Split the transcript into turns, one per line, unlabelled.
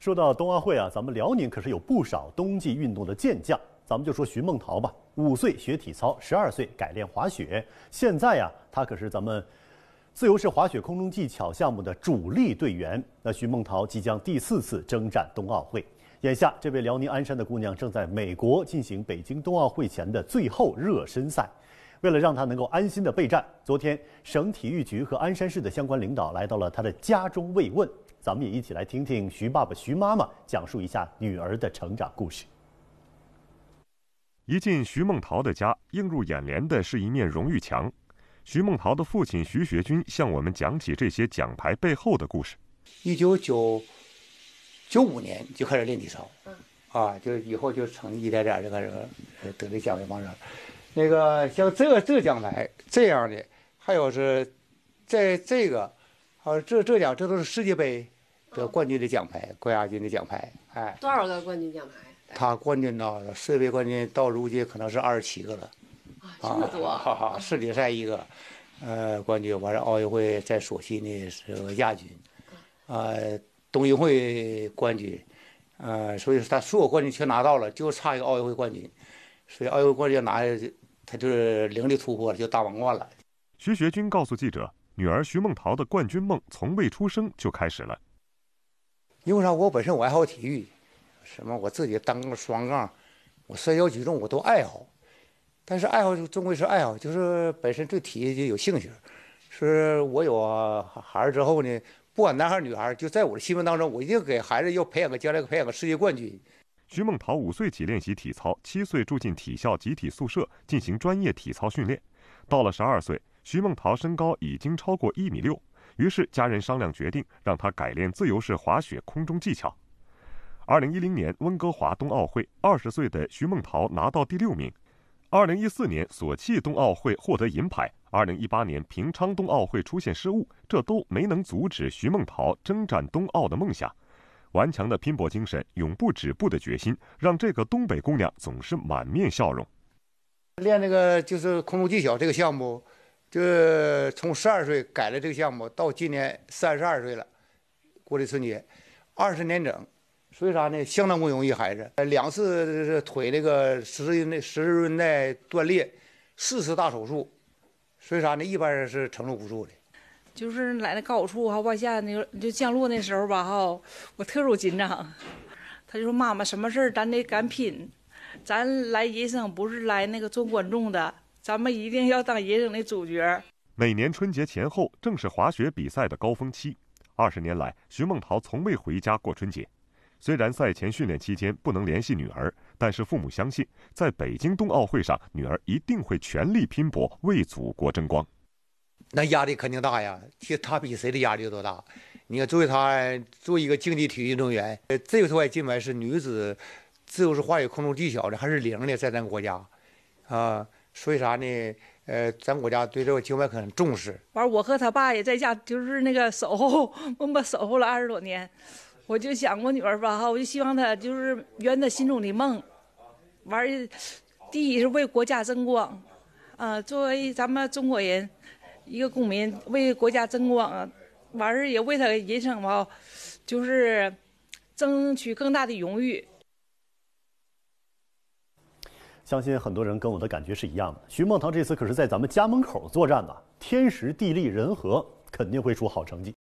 说到冬奥会啊，咱们辽宁可是有不少冬季运动的健将。咱们就说徐梦桃吧，五岁学体操，十二岁改练滑雪。现在呀，她可是咱们自由式滑雪空中技巧项目的主力队员。那徐梦桃即将第四次征战冬奥会。眼下，这位辽宁鞍山的姑娘正在美国进行北京冬奥会前的最后热身赛。为了让她能够安心的备战，昨天省体育局和鞍山市的相关领导来到了她的家中慰问。咱们也一起来听听徐爸爸、徐妈妈讲述一下女儿的成长故事。一进
徐梦桃的家，映入眼帘的是一面荣誉墙。徐梦桃的父亲徐学军向我们讲起这些奖牌背后的故事。
一九九九五年就开始练体操，啊，就以后就成一点点这个这个得的奖牌、忙着那个像这这奖牌这样的，还有是在这个。好，这这家这都是世界杯的冠军的奖牌，冠军的奖牌。哎，
多少个冠军奖牌？
他冠军了世界杯冠军到如今可能是二十七个了。
啊，这么多！哈
哈，世锦赛一个，呃，冠军完了，奥运会在索契的是个亚军，呃，冬运会冠军，呃，所以说他所有冠军全拿到了，就差一个奥运会冠军，所以奥运会冠军拿下，他就是零的突破了，就大满冠了。徐学军告诉记者。
女儿徐梦桃的冠军梦从未出生就开始了。
因为啥？我本身我爱好体育，什么我自己单杠、双杠，我摔跤、举重我都爱好。但是爱好就终归是爱好，就是本身对体育就有兴趣。是我有孩儿之后呢，不管男孩女孩，就在我的心目当中，我一定给孩子要培养个将来培养个世界冠军。
徐梦桃五岁起练习体操，七岁住进体校集体宿舍进行专业体操训练，到了十二岁。徐梦桃身高已经超过一米六，于是家人商量决定让她改练自由式滑雪空中技巧。二零一零年温哥华冬奥会，二十岁的徐梦桃拿到第六名；二零一四年索契冬奥会获得银牌；二零一八年平昌冬奥会出现失误，这都没能阻止徐梦桃征战冬奥的梦想。顽强的拼搏精神，永不止步的决心，让这个东北姑娘总是满面笑容。
练这个就是空中技巧这个项目。就是从十二岁改了这个项目，到今年三十二岁了，过的春节，二十年整。所以啥呢？相当不容易，孩子。哎，两次腿那个十字那十字韧带断裂，四次大手术。所以啥呢？一般人是承受不住的。
就是来那高处哈往下那个就降落那时候吧哈，我特入紧张。他就说：“妈妈，什么事儿咱得敢拼，咱来人生不是来那个做观众的。”咱们一定要当人生的主角。
每年春节前后，正是滑雪比赛的高峰期。二十年来，徐梦桃从未回家过春节。虽然赛前训练期间不能联系女儿，但是父母相信，在北京冬奥会上，女儿一定会全力拼搏，为祖国争光。
那压力肯定大呀！其实她比谁的压力都大。你看，作为她，作为一个竞技体育运动员，呃，这个外金牌是女子自由式滑雪空中技巧的，还是零的，在咱国家，啊。所以啥呢？呃，咱国家对这个境外很重视。
完我和他爸也在家，就是那个守，候，默默守候了二十多年。我就想我女儿吧，哈，我就希望她就是圆她心中的梦。完儿，第一是为国家争光，啊，作为咱们中国人，一个公民为国家争光，完事也为她人生吧，就是争取更大的荣誉。
相信很多人跟我的感觉是一样的。徐梦桃这次可是在咱们家门口作战呢，天时地利人和，肯定会出好成绩。